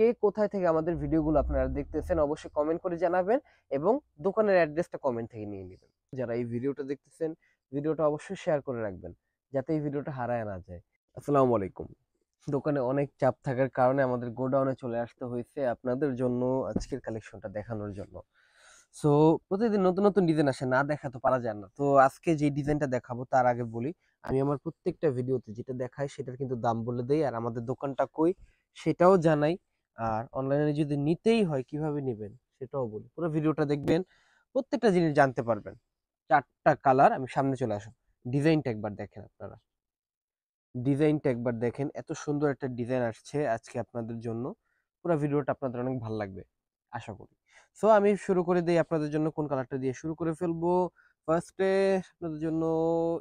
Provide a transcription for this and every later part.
কে কোথায় থেকে আমাদের ভিডিওগুলো আপনারা দেখতেছেন অবশ্যই কমেন্ট করে জানাবেন এবং দোকানের অ্যাড্রেসটা কমেন্ট থেকে নিয়ে নেবেন যারা এই ভিডিওটা দেখতেছেন ভিডিওটা অবশ্যই শেয়ার করে রাখবেন যাতে এই ভিডিওটা হারায় না যায় আসসালামু আলাইকুম দোকানে অনেক চাপ থাকার কারণে আমাদের গোডাউনে চলে আসতে হয়েছে আপনাদের জন্য আজকের কালেকশনটা দেখানোর জন্য সো প্রতিদিন নতুন নতুন ডিজাইন আসে না দেখা তো পারা যায় না তো আজকে যে ডিজাইনটা দেখাবো তার আগে বলি আমি আমার প্রত্যেকটা ভিডিওতে যেটা দেখাই সেটার কিন্তু দাম বলে দেই আর আমাদের দোকানটা কই সেটাও জানাই আর অনলাইনে যদি নিতেই হয় কিভাবে নেবেন সেটাও বলি পুরো ভিডিওটা দেখবেন প্রত্যেকটা জিনিস জানতে পারবেন চারটা কালার আমি সামনে চলে আসুন ডিজাইনটা একবার দেখেন আপনারা ডিজাইনটা একবার দেখেন এত সুন্দর একটা ডিজাইন আসছে আজকে আপনাদের জন্য পুরো ভিডিওটা আপনাদের অনেক ভালো লাগবে আশা করি সো আমি শুরু করে দিই আপনাদের জন্য কোন কালারটা দিয়ে শুরু করে ফেলবো ফার্স্টে আপনাদের জন্য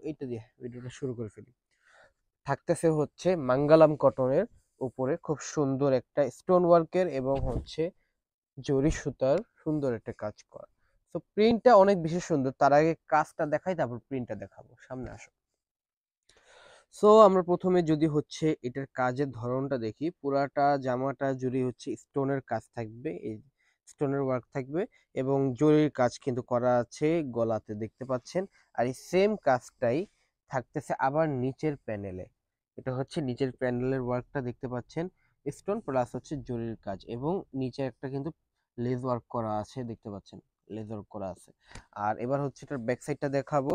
এইটা দিয়ে ভিডিওটা শুরু করে ফেলি থাকতেছে হচ্ছে মাঙ্গালাম কটনের উপরে খুব সুন্দর একটা স্টোন ওয়ার্কের এবং হচ্ছে জরি সুতার সুন্দর একটা কাজ করা তো প্রিন্টটা অনেক বেশি সুন্দর তার আগে কাজটা দেখাই তারপর প্রিন্টটা দেখাবো সামনে আসো সো আমরা প্রথমে যদি হচ্ছে এটার কাজের ধরনটা দেখি পুরাটা জামাটা জুড়ে হচ্ছে স্টোনের কাজ থাকবে এই স্টোনের ওয়ার্ক থাকবে এবং জরির কাজ কিন্তু করা আছে গলাতে দেখতে পাচ্ছেন আর এই সেম কাজটাই থাকতেছে আবার নিচের প্যানেলে এটা হচ্ছে নিচের প্যান্ডেলের ওয়ার্কটা দেখতে পাচ্ছেন স্টোন প্লাস হচ্ছে জরির কাজ এবং নিচে একটা কিন্তু লেজ ওয়ার্ক করা আছে দেখতে পাচ্ছেন লেজ ওয়ার্ক করা আছে আর এবার হচ্ছে এটার ব্যাক সাইডটা দেখাবো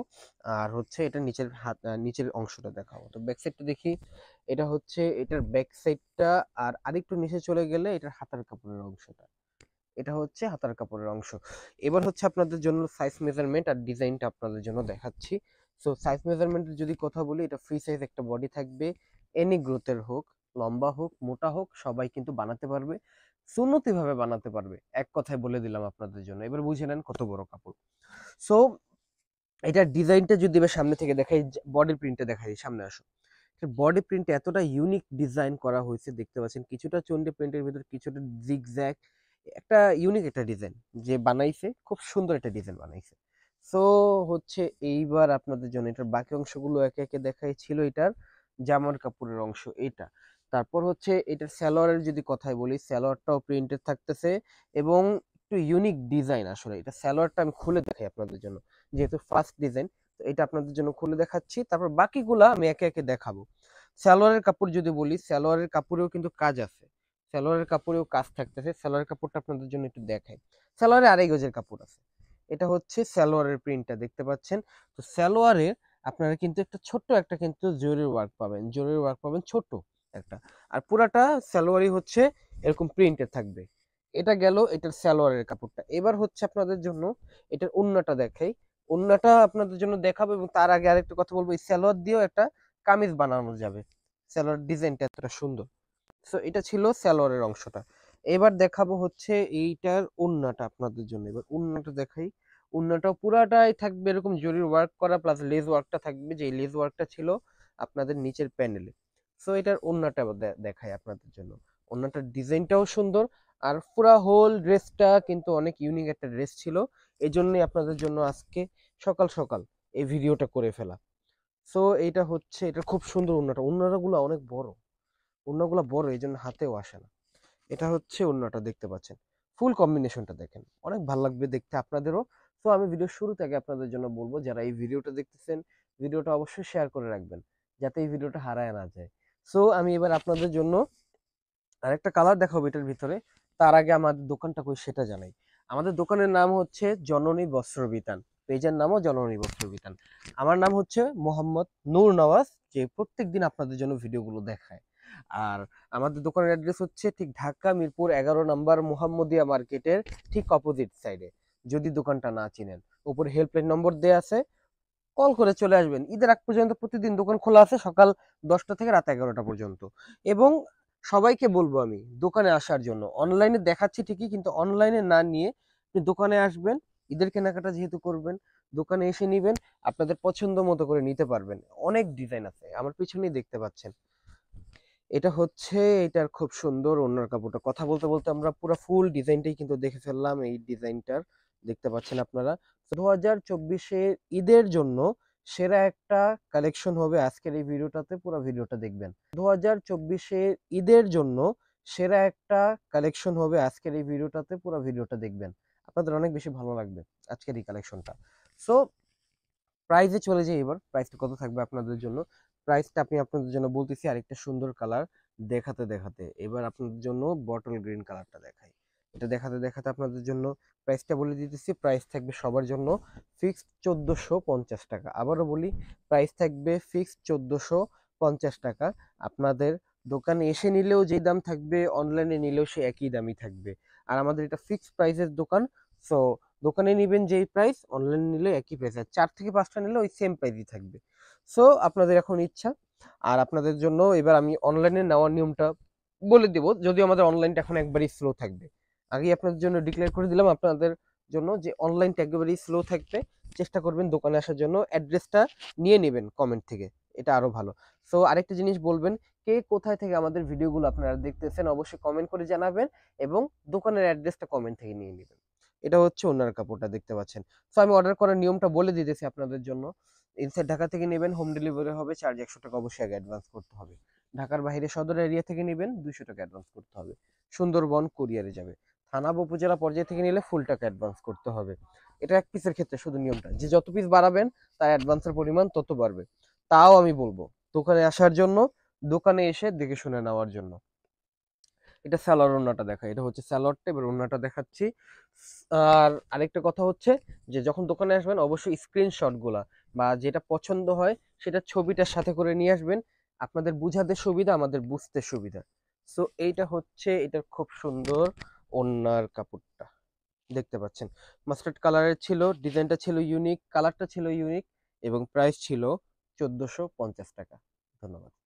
আর হচ্ছে এটা নিচের হাত নিচের অংশটা দেখাবো তো ব্যাক সাইডটা দেখি এটা হচ্ছে এটার ব্যাক সাইডটা আর আরেকটু নিচে চলে গেলে এটার হাতার কাপড়ের অংশটা এটা হচ্ছে হাতার কাপড়ের অংশ এবার হচ্ছে আপনাদের জন্য সাইজ মেজারমেন্ট আর ডিজাইনটা আপনাদের জন্য দেখাচ্ছি সো সাইজ মেজারমেন্টের যদি কথা বলি এটা ফ্রি সাইজ একটা বডি থাকবে এনি গ্রোথের হোক লম্বা হোক মোটা হোক সবাই কিন্তু বানাতে পারবে সুন্নতিভাবে বানাতে পারবে এক কথায় বলে দিলাম আপনাদের জন্য এবার বুঝে নেন কত বড় কাপড় সো এটা ডিজাইনটা যদি এবার সামনে থেকে দেখাই বডি প্রিন্টটা দেখাই সামনে আসো বডি প্রিন্ট এতটা ইউনিক ডিজাইন করা হয়েছে দেখতে পাচ্ছেন কিছুটা চন্ডি প্রিন্টের ভিতর কিছুটা জিগ একটা ইউনিক একটা ডিজাইন যে বানাইছে খুব সুন্দর একটা ডিজাইন বানাইছে সো হচ্ছে এইবার আপনাদের জন্য এটার বাকি অংশগুলো একে একে দেখাই ছিল এটার জামার কাপড়ের অংশ এটা তারপর হচ্ছে এটার স্যালোয়ারের যদি কথাই বলি স্যালোয়ারটাও প্রিন্টেড থাকতেছে এবং একটু ইউনিক ডিজাইন আসলে এটা স্যালোয়ারটা আমি খুলে দেখাই আপনাদের জন্য যেহেতু ফার্স্ট ডিজাইন তো এটা আপনাদের জন্য খুলে দেখাচ্ছি তারপর বাকিগুলা আমি একে একে দেখাবো স্যালোয়ারের কাপড় যদি বলি স্যালোয়ারের কাপড়েও কিন্তু কাজ আছে স্যালোয়ারের কাপড়েও কাজ থাকতেছে স্যালোয়ারের কাপড়টা আপনাদের জন্য একটু দেখাই স্যালোয়ারে আড়াই গজের কাপড় আছে এটা হচ্ছে সালোয়ারের প্রিন্টটা দেখতে পাচ্ছেন তো সালোয়ারে আপনারা কিন্তু একটা ছোট্ট একটা কিন্তু জুয়েলারি ওয়ার্ক পাবেন জুয়েলারি ওয়ার্ক পাবেন ছোট্ট একটা আর পুরাটা স্যালোয়ারি হচ্ছে এরকম প্রিন্টে থাকবে এটা গেল এটার স্যালোয়ারের কাপড়টা এবার হচ্ছে আপনাদের জন্য এটার অন্যটা দেখাই অন্যটা আপনাদের জন্য দেখাবো এবং তার আগে আরেকটা কথা বলবো এই স্যালোয়ার দিয়েও একটা কামিজ বানানো যাবে স্যালোয়ার ডিজাইনটা এতটা সুন্দর সো এটা ছিল স্যালোয়ারের অংশটা এবার দেখাবো হচ্ছে এইটার উন্নাটা আপনাদের জন্য এবার উন্নাটা দেখাই উন্নাটা পুরাটাই থাকবে এরকম জরির ওয়ার্ক করা প্লাস লেজ ওয়ার্কটা থাকবে যে লেজ ওয়ার্কটা ছিল আপনাদের নিচের প্যানেলে সো এটার উন্নাটা দেখাই আপনাদের জন্য উন্নাটার ডিজাইনটাও সুন্দর আর পুরা হোল ড্রেসটা কিন্তু অনেক ইউনিক একটা ড্রেস ছিল এই জন্যই আপনাদের জন্য আজকে সকাল সকাল এই ভিডিওটা করে ফেলা সো এটা হচ্ছে এটা খুব সুন্দর উন্নাটা উন্নাটাগুলো অনেক বড় ওন্নাগুলো বড় এই জন্য হাতেও আসে না এটা হচ্ছে অন্যটা দেখতে পাচ্ছেন ফুল কম্বিনেশনটা দেখেন অনেক ভালো লাগবে দেখতে আপনাদেরও তো আমি ভিডিও শুরু থেকে আপনাদের জন্য বলবো যারা এই ভিডিওটা দেখতেছেন ভিডিওটা অবশ্যই শেয়ার করে রাখবেন যাতে এই ভিডিওটা হারায় না যায় সো আমি এবার আপনাদের জন্য আরেকটা কালার দেখাবো এটার ভিতরে তার আগে আমাদের দোকানটা কই সেটা জানাই আমাদের দোকানের নাম হচ্ছে জননী বস্ত্র বিতান পেজের নামও জননী বস্ত্র বিতান আমার নাম হচ্ছে মোহাম্মদ নূর নওয়াজ যে প্রত্যেক দিন আপনাদের জন্য ভিডিওগুলো দেখায় আর আমাদের দোকানের অ্যাড্রেস হচ্ছে ঠিক ঢাকা মিরপুর এগারো নাম্বার মোহাম্মদিয়া মার্কেটের ঠিক অপোজিট সাইডে যদি দোকানটা না চিনেন উপরে হেল্পলাইন নম্বর দেওয়া আছে কল করে চলে আসবেন ঈদের আগ পর্যন্ত প্রতিদিন দোকান খোলা আছে সকাল দশটা থেকে রাত এগারোটা পর্যন্ত এবং সবাইকে বলবো আমি দোকানে আসার জন্য অনলাইনে দেখাচ্ছি ঠিকই কিন্তু অনলাইনে না নিয়ে আপনি দোকানে আসবেন ঈদের কেনাকাটা যেহেতু করবেন দোকানে এসে নেবেন আপনাদের পছন্দ মতো করে নিতে পারবেন অনেক ডিজাইন আছে আমার পিছনেই দেখতে পাচ্ছেন এটা হচ্ছে এটার খুব সুন্দর ওনার কাপড়টা কথা বলতে বলতে আমরা পুরো ফুল ডিজাইনটাই কিন্তু দেখে ফেললাম এই ডিজাইনটার দেখতে পাচ্ছেন আপনারা দু হাজার চব্বিশের ঈদের জন্য সেরা একটা কালেকশন হবে আজকের এই ভিডিওটাতে পুরো ভিডিওটা দেখবেন দু হাজার চব্বিশের ঈদের জন্য সেরা একটা কালেকশন হবে আজকের এই ভিডিওটাতে পুরো ভিডিওটা দেখবেন আপনাদের অনেক বেশি ভালো লাগবে আজকের এই কালেকশনটা সো প্রাইজে চলে যাই এবার প্রাইসটা কত থাকবে আপনাদের জন্য প্রাইসটা আপনি আপনাদের জন্য বলতেছি আরেকটা সুন্দর কালার দেখাতে দেখাতে এবার আপনাদের জন্য বটল গ্রিন কালারটা দেখাই এটা দেখাতে দেখাতে আপনাদের জন্য প্রাইসটা বলে দিতেছি প্রাইস থাকবে সবার জন্য ফিক্সড চোদ্দোশো পঞ্চাশ টাকা আবারও বলি প্রাইস থাকবে ফিক্সড চোদ্দোশো পঞ্চাশ টাকা আপনাদের দোকানে এসে নিলেও যেই দাম থাকবে অনলাইনে নিলেও সে একই দামই থাকবে আর আমাদের এটা ফিক্সড প্রাইসের দোকান সো দোকানে নেবেন যেই প্রাইস অনলাইনে নিলে একই প্রাইস আর চার থেকে পাঁচটা নিলে ওই সেম প্রাইসই থাকবে সো আপনাদের এখন ইচ্ছা আর আপনাদের জন্য এবার আমি অনলাইনে নেওয়ার নিয়মটা বলে দেব যদিও আমাদের অনলাইনটা এখন একবারই স্লো থাকবে আগেই আপনাদের জন্য ডিক্লেয়ার করে দিলাম আপনাদের জন্য যে অনলাইনটা একেবারেই স্লো থাকবে চেষ্টা করবেন দোকানে আসার জন্য অ্যাড্রেসটা নিয়ে নেবেন কমেন্ট থেকে এটা আরও ভালো সো আরেকটা জিনিস বলবেন কে কোথায় থেকে আমাদের ভিডিওগুলো আপনারা দেখতেছেন অবশ্যই কমেন্ট করে জানাবেন এবং দোকানের অ্যাড্রেসটা কমেন্ট থেকে নিয়ে নেবেন এটা হচ্ছে ওনার কাপড়টা দেখতে পাচ্ছেন সো আমি অর্ডার করার নিয়মটা বলে দিতেছি আপনাদের জন্য ইনসাইড ঢাকা থেকে নেবেন হোম ডেলিভারি হবে চার্জ একশো টাকা অবশ্যই আগে অ্যাডভান্স করতে হবে ঢাকার বাইরে সদর এরিয়া থেকে নেবেন দুইশো টাকা অ্যাডভান্স করতে হবে সুন্দরবন কোরিয়ারে যাবে থানা বা উপজেলা পর্যায়ে থেকে নিলে ফুল টাকা অ্যাডভান্স করতে হবে এটা এক পিসের ক্ষেত্রে শুধু নিয়মটা যে যত পিস বাড়াবেন তার অ্যাডভান্সের পরিমাণ তত বাড়বে তাও আমি বলবো দোকানে আসার জন্য দোকানে এসে দেখে শুনে নেওয়ার জন্য এটা স্যালোর ওনাটা দেখা এটা হচ্ছে স্যালোরটা এবার ওনাটা দেখাচ্ছি আর আরেকটা কথা হচ্ছে যে যখন দোকানে আসবেন অবশ্যই স্ক্রিনশটগুলা বা যেটা পছন্দ হয় সেটা ছবিটার সাথে করে নিয়ে আসবেন আপনাদের বুঝাতে সুবিধা আমাদের বুঝতে সুবিধা সো এইটা হচ্ছে এটার খুব সুন্দর ওনার কাপড়টা দেখতে পাচ্ছেন মাস্টার্ড কালারের ছিল ডিজাইনটা ছিল ইউনিক কালারটা ছিল ইউনিক এবং প্রাইস ছিল চোদ্দোশো টাকা ধন্যবাদ